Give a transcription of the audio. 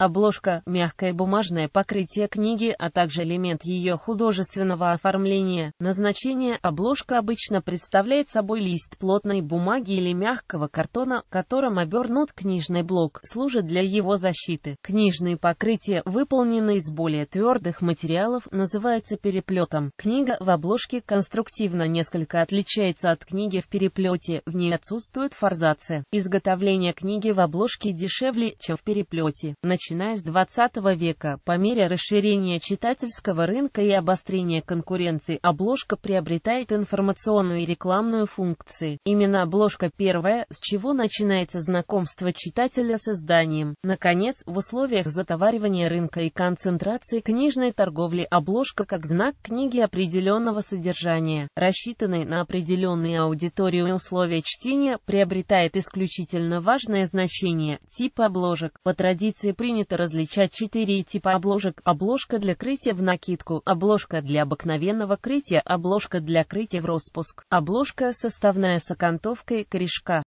Обложка, мягкое бумажное покрытие книги, а также элемент ее художественного оформления. Назначение обложка обычно представляет собой лист плотной бумаги или мягкого картона, которым обернут книжный блок, служит для его защиты. Книжные покрытия, выполненные из более твердых материалов, называются переплетом. Книга в обложке конструктивно несколько отличается от книги в переплете, в ней отсутствует форзации. Изготовление книги в обложке дешевле, чем в переплете. Начинается начиная с XX века. По мере расширения читательского рынка и обострения конкуренции обложка приобретает информационную и рекламную функции. Именно обложка первая, с чего начинается знакомство читателя с изданием. Наконец, в условиях затоваривания рынка и концентрации книжной торговли обложка как знак книги определенного содержания, рассчитанной на определенную аудиторию и условия чтения, приобретает исключительно важное значение типа обложек. По традиции принято принято различать четыре типа обложек. Обложка для крытия в накидку, обложка для обыкновенного крытия, обложка для крытия в распуск, обложка составная с окантовкой корешка.